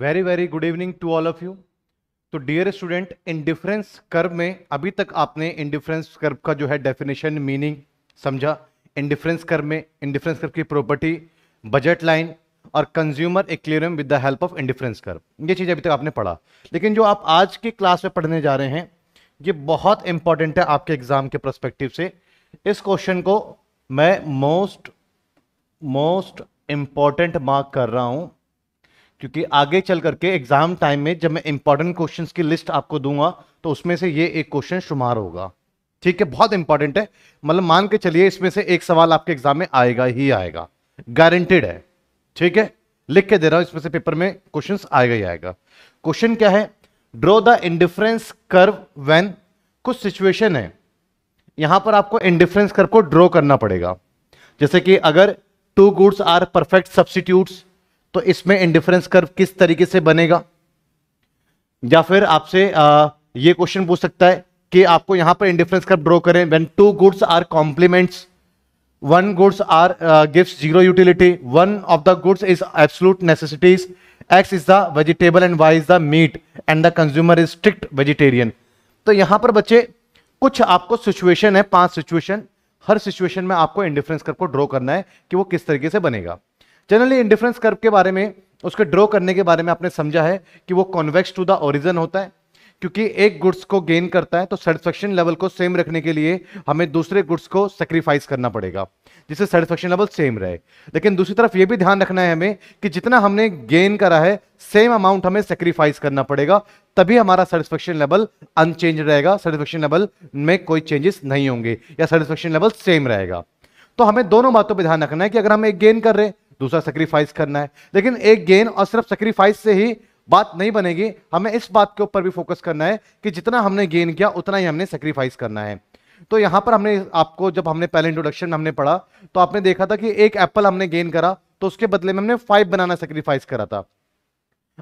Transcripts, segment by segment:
very very good evening to all of you तो dear student indifference curve में अभी तक आपने इंडिफरेंस कर्व का जो है डेफिनेशन मीनिंग समझा इंडिफरेंस कर्व में इंडिफरेंस कर्व की प्रॉपर्टी बजट लाइन और consumer equilibrium with the help of indifference curve ये चीज़ अभी तक आपने पढ़ा लेकिन जो आप आज की क्लास में पढ़ने जा रहे हैं ये बहुत इंपॉर्टेंट है आपके एग्जाम के प्रस्पेक्टिव से इस क्वेश्चन को मैं मोस्ट मोस्ट इम्पॉर्टेंट मार्क कर रहा हूँ क्योंकि आगे चल करके एग्जाम टाइम में जब मैं इंपॉर्टेंट क्वेश्चन की लिस्ट आपको दूंगा तो उसमें से ये एक क्वेश्चन शुमार होगा ठीक है बहुत इंपॉर्टेंट है मतलब मान के चलिए इसमें से एक सवाल आपके एग्जाम में आएगा ही आएगा गारंटेड है ठीक है लिख के दे रहा हूं इसमें से पेपर में क्वेश्चन आएगा ही आएगा क्वेश्चन क्या है draw the indifference curve when कुछ सिचुएशन है यहां पर आपको इंडिफरेंस कर्व को ड्रॉ करना पड़ेगा जैसे कि अगर two goods are perfect substitutes तो इसमें इंडिफरेंस कर्व किस तरीके से बनेगा या फिर आपसे ये क्वेश्चन पूछ सकता है कि आपको यहां पर इंडिफरेंस कर्व ड्रॉ करें when two goods are complements one goods are uh, zero utility one of the goods is is necessities X is the vegetable and Y is the meat and the consumer is strict vegetarian तो यहां पर बच्चे कुछ आपको situation है पांच situation हर situation में आपको इंडिफरेंस कर्व को ड्रॉ करना है कि वो किस तरीके से बनेगा जनरली इंडिफरेंस कर्व के बारे में उसके ड्रॉ करने के बारे में आपने समझा है कि वो कॉन्वेक्स टू द ओरिजन होता है क्योंकि एक गुड्स को गेन करता है तो सेटिस्फेक्शन लेवल को सेम रखने के लिए हमें दूसरे गुड्स को सेक्रीफाइस करना पड़ेगा जिससे सेटिस्फेक्शन लेवल सेम रहे लेकिन दूसरी तरफ ये भी ध्यान रखना है हमें कि जितना हमने गेन करा है सेम अमाउंट हमें सेक्रीफाइस करना पड़ेगा तभी हमारा सेटिस्फेक्शन लेवल अनचेंज रहेगा सेटिस्फेक्शन लेवल में कोई चेंजेस नहीं होंगे या सेटिस्फेक्शन लेवल सेम रहेगा तो हमें दोनों बातों पर ध्यान रखना है कि अगर हम एक गेन कर रहे हैं दूसरा सेक्रीफाइस करना है लेकिन एक गेन और सिर्फ सेक्रीफाइस से ही बात नहीं बनेगी हमें इस बात के ऊपर भी फोकस करना है कि जितना हमने गेन किया उतना ही हमने सेक्रीफाइस करना है तो यहां पर हमने आपको जब हमने पहले इंट्रोडक्शन में हमने पढ़ा तो आपने देखा था कि एक एप्पल हमने गेन करा तो उसके बदले में हमने फाइव बनाना सेक्रीफाइस करा था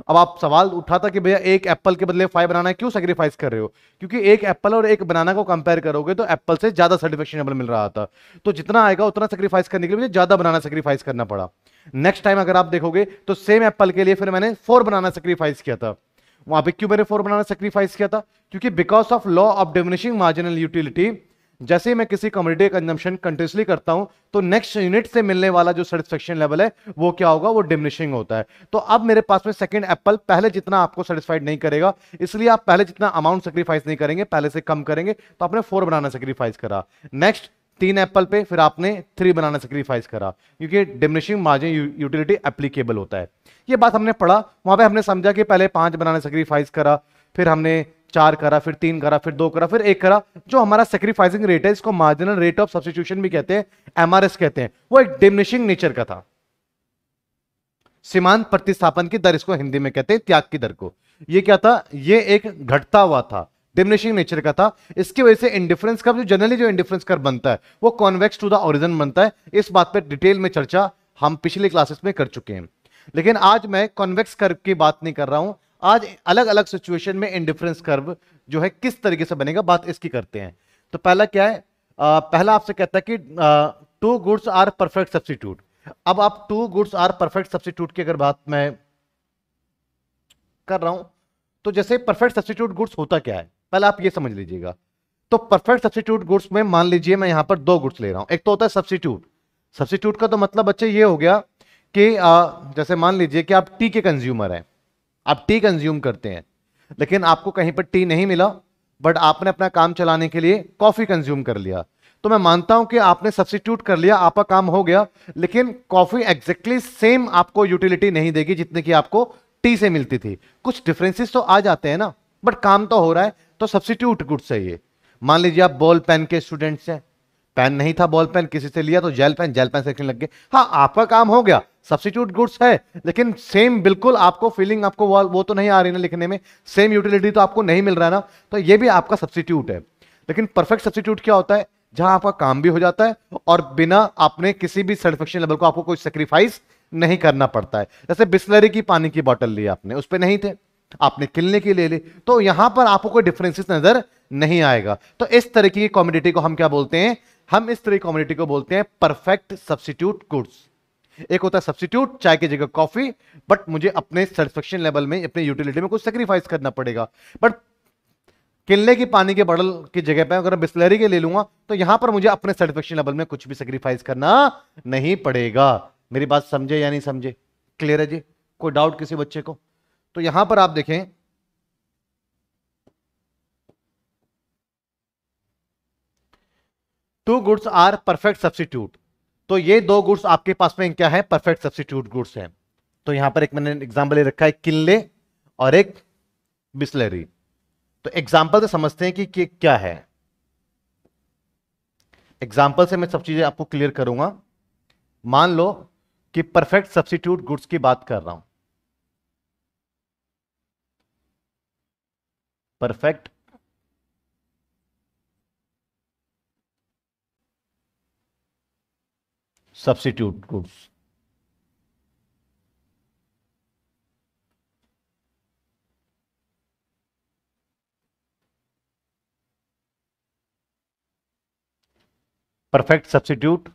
अब आप सवाल उठा था कि भैया एक एप्पल के बदले फाइव बनाना क्यों सेक्रीफाइस कर रहे हो क्योंकि एक एप्पल और एक बनाना को कंपेयर करोगे तो एप्पल से ज्यादा सर्टिफिकेशन मिल रहा था तो जितना आएगा उतना सेक्रीफाइस करने के लिए मुझे ज्यादा बनाना सेक्रीफाइस करना पड़ा नेक्स्ट टाइम अगर आप देखोगे तो सेम एप्पल के लिए फिर मैंने फोर बनाना सेक्रीफाइस किया था वहां पे क्यों मैंने फोर बनाना सेक्रीफाइस किया था क्योंकि because of law of diminishing marginal utility जैसे ही मैं किसी कम्युनिटी कंजम्पशन कंटिन्यूसली करता हूं तो नेक्स्ट यूनिट से मिलने वाला जो सेटिस्फेक्शन लेवल है वो क्या होगा वो डिमिनिशिंग होता है तो अब मेरे पास में सेकंड एप्पल पहले जितना आपको सेटिस्फाइड नहीं करेगा इसलिए आप पहले जितना अमाउंट सेक्रीफाइस नहीं करेंगे पहले से कम करेंगे तो आपने फोर बनाना सेक्रीफाइस करा नेक्स्ट तीन एप्पल पे फिर आपने थ्री बनाना सेक्रीफाइस करा क्योंकि डिमिनिशिंग मार्जिन यूटिलिटी एप्लीकेबल होता है ये बात हमने पढ़ा वहां पे हमने समझा कि पहले पांच बनाना सेक्रीफाइस करा फिर हमने चार करा फिर तीन करा फिर दो करा फिर एक करा जो हमारा सेक्रीफाइसिंग रेट है इसको मार्जिनल रेट ऑफ सब्सिट्यूशन भी कहते हैं एमआरएस कहते हैं वो एक डिमिनिशिंग नेचर का था सीमांत प्रतिस्थापन की दर इसको हिंदी में कहते हैं त्याग की दर को ये क्या था ये एक घटता हुआ था डिमिनिशिंग नेचर का था इसकी वजह से इंडिफरेंस कर्व जो जनरली जो इंडिफरेंस कर्व बनता है वो कॉन्वेक्स टू द ऑरिजन बनता है इस बात पर डिटेल में चर्चा हम पिछले क्लासेस में कर चुके हैं लेकिन आज मैं कॉन्वेक्स कर्व की बात नहीं कर रहा हूं आज अलग अलग सिचुएशन में इंडिफरेंस कर्व जो है किस तरीके से बनेगा बात इसकी करते हैं तो पहला क्या है आ, पहला आपसे कहता है कि two goods are perfect substitute अब आप two goods are perfect substitute की अगर बात मैं कर रहा हूं तो जैसे परफेक्ट सब्सिट्यूट गुड्स होता क्या है पहले आप ये समझ लीजिएगा तो परफेक्ट सब्सिट्यूट गुड्स में मान लीजिए मैं यहां पर दो गुड्स ले रहा हूं एक तो होता है सब्सिट्यूट सब्सिट्यूट का तो मतलब बच्चे ये हो गया कि आ, जैसे मान लीजिए कि आप टी के कंज्यूमर हैं आप टी कंज्यूम करते हैं लेकिन आपको कहीं पर टी नहीं मिला बट आपने अपना काम चलाने के लिए कॉफ़ी कंज्यूम कर लिया तो मैं मानता हूं कि आपने सब्सिट्यूट कर लिया आपका काम हो गया लेकिन कॉफ़ी एग्जैक्टली सेम आपको यूटिलिटी नहीं देगी जितने की आपको टी से मिलती थी कुछ डिफरेंसेस तो आ जाते हैं ना बट काम तो हो रहा है तो सब्सिट्यूट गुड्स है ये मान लीजिए आप बॉल पेन के स्टूडेंट्स हैं पेन नहीं था बॉल पेन किसी से लिया तो जेल पेन जेल पेन से लग गए हाँ आपका काम हो गया सब्सिट्यूट गुड्स है लेकिन सेम बिल्कुल आपको फीलिंग आपको वो तो नहीं आ रही ना लिखने में सेम यूटिलिटी तो आपको नहीं मिल रहा ना तो ये भी आपका सब्सिट्यूट है लेकिन परफेक्ट सब्सिट्यूट क्या होता है जहां आपका काम भी हो जाता है और बिना आपने किसी भी सर्टिफिकेशन लेवल को आपको कोई सेक्रीफाइस नहीं करना पड़ता है जैसे बिस्लरी की पानी की बॉटल ली आपने उस पर नहीं थे आपने किलने की ले ली तो यहां पर आपको कोई डिफरेंसेस नजर नहीं आएगा तो इस तरीके की कॉम्युनिटी को हम क्या बोलते हैं हम इस तरह की कॉम्युनिटी को बोलते हैं परफेक्ट सब्सिट्यूट गुड्स एक होता है सब्सिट्यूट चाय की जगह कॉफी बट मुझे अपने सेटिस्फेक्शन लेवल में अपने यूटिलिटी में कुछ सेक्रीफाइस करना पड़ेगा बट किलने की पानी के बॉटल की जगह पर अगर बिस्लरी के ले लूंगा तो यहां पर मुझे अपने सेटिस्फेक्शन लेवल में कुछ भी सेक्रीफाइस करना नहीं पड़ेगा मेरी बात समझे या नहीं समझे क्लियर है जी कोई डाउट किसी बच्चे को तो यहां पर आप देखें two goods are perfect substitute तो ये दो गुड्स आपके पास में क्या है परफेक्ट सब्सिट्यूट गुड्स हैं तो यहां पर एक मैंने एग्जाम्पल ले रखा है किल्ले और एक बिस्लरी तो एग्जाम्पल से समझते हैं कि, कि क्या है एग्जाम्पल से मैं सब चीजें आपको क्लियर करूंगा मान लो कि परफेक्ट सब्सिट्यूट गुड्स की बात कर रहा हूं perfect substitute goods perfect substitute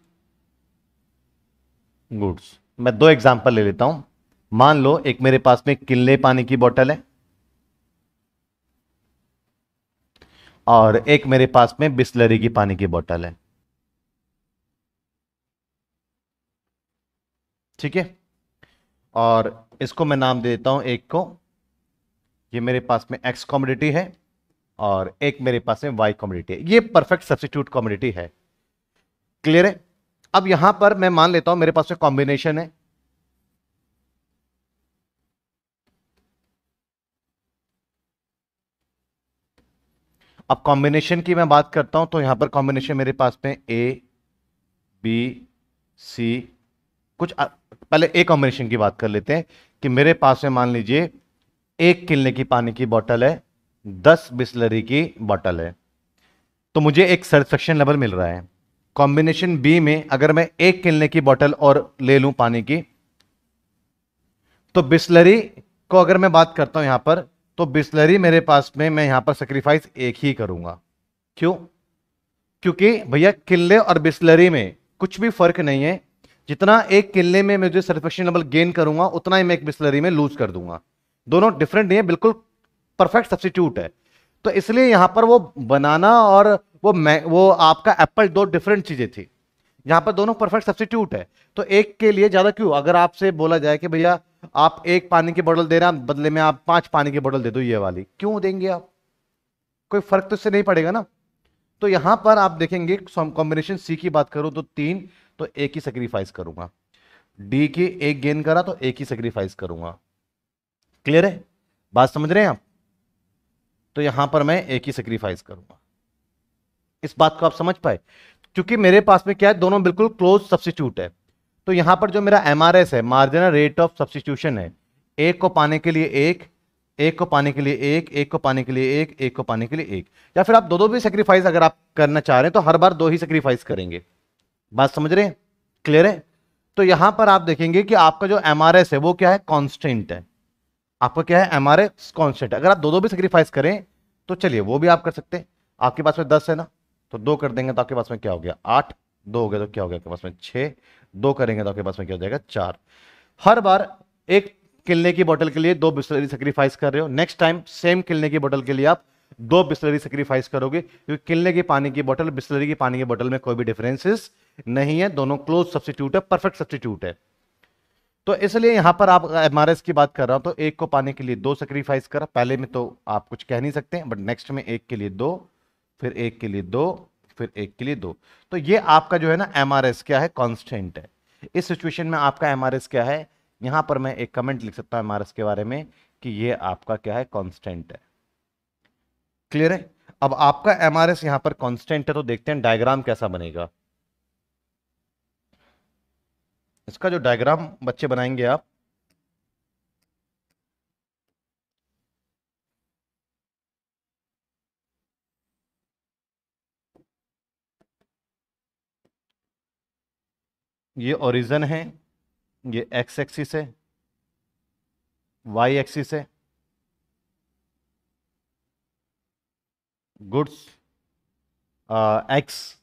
goods मैं दो एग्जांपल ले लेता हूं मान लो एक मेरे पास में किले पानी की बोतल है और एक मेरे पास में बिस्लरी की पानी की बोतल है ठीक है और इसको मैं नाम दे देता हूँ एक को ये मेरे पास में एक्स कॉमोडिटी है और एक मेरे पास में वाई कॉमोडिटी है ये परफेक्ट सब्सिट्यूट कॉमोडिटी है क्लियर है अब यहाँ पर मैं मान लेता हूँ मेरे पास में कॉम्बिनेशन है अब कॉम्बिनेशन की मैं बात करता हूं तो यहां पर कॉम्बिनेशन मेरे पास में ए बी सी कुछ पहले ए कॉम्बिनेशन की बात कर लेते हैं कि मेरे पास में मान लीजिए एक किलने की पानी की बॉटल है दस बिस्लरी की बॉटल है तो मुझे एक सेटिस्फेक्शन लेवल मिल रहा है कॉम्बिनेशन बी में अगर मैं एक किलने की बॉटल और ले लूं पानी की तो बिस्लरी को अगर मैं बात करता हूं यहां पर तो बिस्लरी मेरे पास में मैं यहां पर सेक्रीफाइस एक ही करूंगा क्यों क्योंकि भैया किले और बिस्लरी में कुछ भी फर्क नहीं है जितना एक किले में मुझे सेटिस्फेक्शन लेवल गेन करूंगा उतना ही मैं एक बिस्लरी में लूज कर दूंगा दोनों डिफरेंट नहीं है बिल्कुल परफेक्ट सब्सिट्यूट है तो इसलिए यहां पर वो बनाना और वो मैं वो आपका एप्पल दो डिफरेंट चीज़ें थी यहां पर दोनों परफेक्ट सब्सिट्यूट है तो एक के लिए ज़्यादा क्यों अगर आपसे बोला जाए कि भैया आप एक पानी की बोतल दे रहे हैं बदले में आप पांच पानी की बोतल दे दो ये वाली क्यों देंगे आप कोई फर्क तो इससे नहीं पड़ेगा ना तो यहां पर आप देखेंगे कॉम्बिनेशन सी की बात करूं तो तीन तो एक ही सेक्रीफाइस करूंगा डी की एक गेन करा तो एक ही सेक्रीफाइस करूंगा क्लियर है बात समझ रहे हैं आप तो यहां पर मैं एक ही सेक्रीफाइस करूंगा इस बात को आप समझ पाए क्योंकि मेरे पास में क्या है दोनों बिल्कुल क्लोज सब्सिट्यूट है तो यहां पर जो मेरा एम है मार्जिनल रेट ऑफ सब्सटीट्यूशन है एक को पाने के लिए एक एक को पाने के लिए एक एक को पाने के लिए एक एक को पाने के लिए एक या फिर आप दो दो भी सेक्रीफाइस अगर आप करना चाह रहे हैं तो हर बार दो ही सेक्रीफाइस करेंगे बात समझ रहे हैं क्लियर है तो यहां पर आप देखेंगे कि आपका जो एम है वो क्या है कॉन्स्टेंट है आपका क्या है एम आर कॉन्स्टेंट अगर आप दो दो भी सेक्रीफाइस करें तो चलिए वो भी आप कर सकते हैं आपके पास में दस है ना तो दो कर देंगे तो आपके पास में क्या हो गया आठ दो हो गया तो क्या हो गया आपके पास में छः दो करेंगे तो आपके पास में क्या हो जाएगा चार हर बार एक किलने की बोतल के लिए दो बिस्लरी सेक्रीफाइस कर रहे हो नेक्स्ट टाइम सेम किलने की बोतल के लिए आप दो बिस्लरी सेक्रीफाइस करोगे क्योंकि किलने की पानी की बोतल बिस्लरी की पानी की बोतल में कोई भी डिफरेंसेस नहीं है दोनों क्लोज सब्सिट्यूट है परफेक्ट सब्सिट्यूट है तो इसलिए यहां पर आप एम की बात कर रहा हूं तो एक को पानी के लिए दो सेक्रीफाइस करा पहले में तो आप कुछ कह नहीं सकते बट नेक्स्ट में एक के लिए दो फिर एक के लिए दो फिर एक के लिए दो तो ये आपका जो है ना एम क्या है कॉन्स्टेंट है इस सिचुएशन में आपका एम क्या है यहां पर मैं एक कमेंट लिख सकता हूं एम के बारे में कि ये आपका क्या है कॉन्स्टेंट है क्लियर है अब आपका एम आर एस यहां पर कॉन्स्टेंट है तो देखते हैं डायग्राम कैसा बनेगा इसका जो डायग्राम बच्चे बनाएंगे आप ये ओरिजन है ये एक्स एक्सिस है वाई एक्सिस है गुड्स एक्स uh,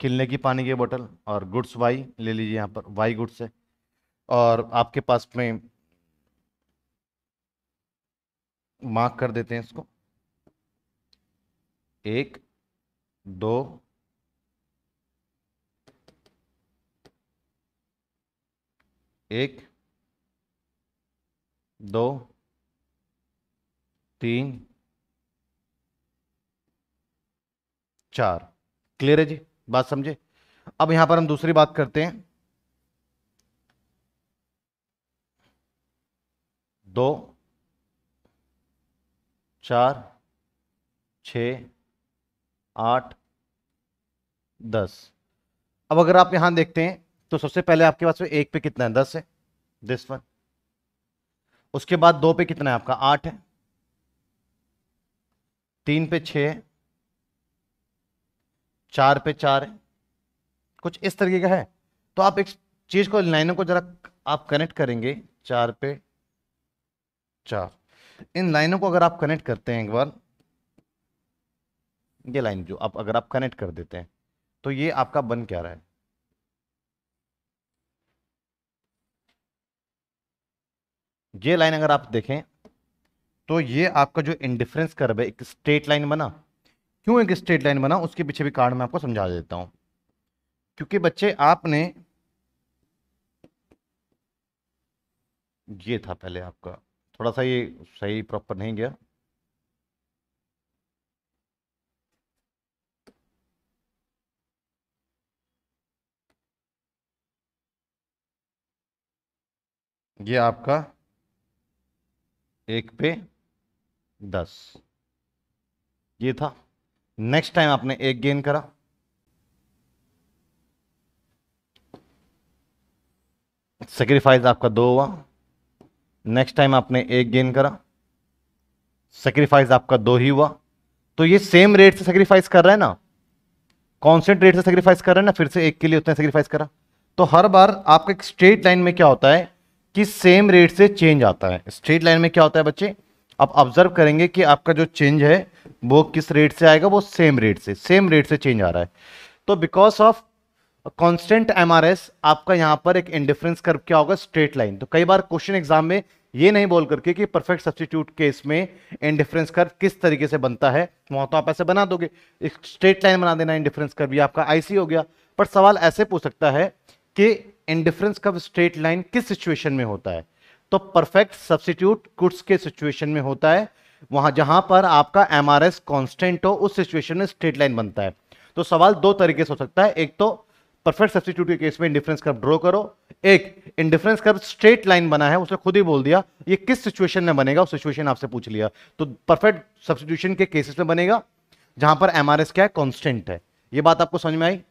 खिलने की पानी की बोतल और गुड्स वाई ले लीजिए यहाँ पर वाई गुड्स है और आपके पास में मार्क कर देते हैं इसको एक दो एक दो तीन चार क्लियर है जी बात समझे अब यहां पर हम दूसरी बात करते हैं दो चार छ आठ दस अब अगर आप यहां देखते हैं तो सबसे पहले आपके पास में एक पे कितना है दस है दिस वन उसके बाद दो पे कितना है आपका आठ है तीन पे छ चार पे चार है कुछ इस तरीके का है तो आप एक चीज को लाइनों को जरा आप कनेक्ट करेंगे चार पे चार इन लाइनों को अगर आप कनेक्ट करते हैं एक बार ये लाइन जो आप अगर आप कनेक्ट कर देते हैं तो ये आपका बन क्या रहा है ये लाइन अगर आप देखें तो ये आपका जो इंडिफरेंस कर्व है एक स्ट्रेट लाइन बना क्यों एक स्ट्रेट लाइन बना उसके पीछे भी कारण मैं आपको समझा देता हूँ क्योंकि बच्चे आपने ये था पहले आपका थोड़ा सा ये सही प्रॉपर नहीं गया ये आपका एक पे दस ये था नेक्स्ट टाइम आपने एक गेन करा सेक्रीफाइस आपका दो हुआ नेक्स्ट टाइम आपने एक गेन करा सेक्रीफाइस आपका दो ही हुआ तो ये सेम रेट से सेक्रीफाइस कर रहा है ना कॉन्स्टेंट रेट से सेक्रीफाइस कर रहा है ना फिर से एक के लिए उतना सेक्रीफाइस करा तो हर बार आपका एक स्ट्रेट लाइन में क्या होता है कि सेम रेट से चेंज आता है स्ट्रेट लाइन में क्या होता है बच्चे आप ऑब्जर्व करेंगे कि आपका जो चेंज है वो किस रेट से आएगा वो सेम रेट से सेम रेट से चेंज आ रहा है तो बिकॉज ऑफ आर एस आपका यहाँ पर एक इंडिफरेंस कर्व क्या होगा स्ट्रेट लाइन तो कई बार क्वेश्चन एग्जाम में ये नहीं बोल करके कि परफेक्ट सब्सटीट्यूट केस में इंडिफरेंस कर्व किस तरीके से बनता है वहां तो आप ऐसे बना दोगे एक स्ट्रेट लाइन बना देना इंडिफरेंस कर्व ये आपका आईसी हो गया पर सवाल ऐसे पूछ सकता है कि इंडिफरेंस कब स्ट्रेट लाइन किस सिचुएशन में होता है तो परफेक्ट सब्सिट्यूट गुड्स के सिचुएशन में होता है वहां जहां पर आपका एम आर एस कॉन्स्टेंट हो उस सिचुएशन में स्ट्रेट लाइन बनता है तो सवाल दो तरीके से हो सकता है एक तो परफेक्ट सब्सिट्यूट के केस में इंडिफरेंस कर्व ड्रॉ करो एक इंडिफरेंस कर्व स्ट्रेट लाइन बना है उसने खुद ही बोल दिया ये किस सिचुएशन में बनेगा उस सिचुएशन आपसे पूछ लिया तो परफेक्ट सब्सिट्यूशन के केसेस में बनेगा जहां पर एमआरएस क्या है कांस्टेंट है ये बात आपको समझ में आई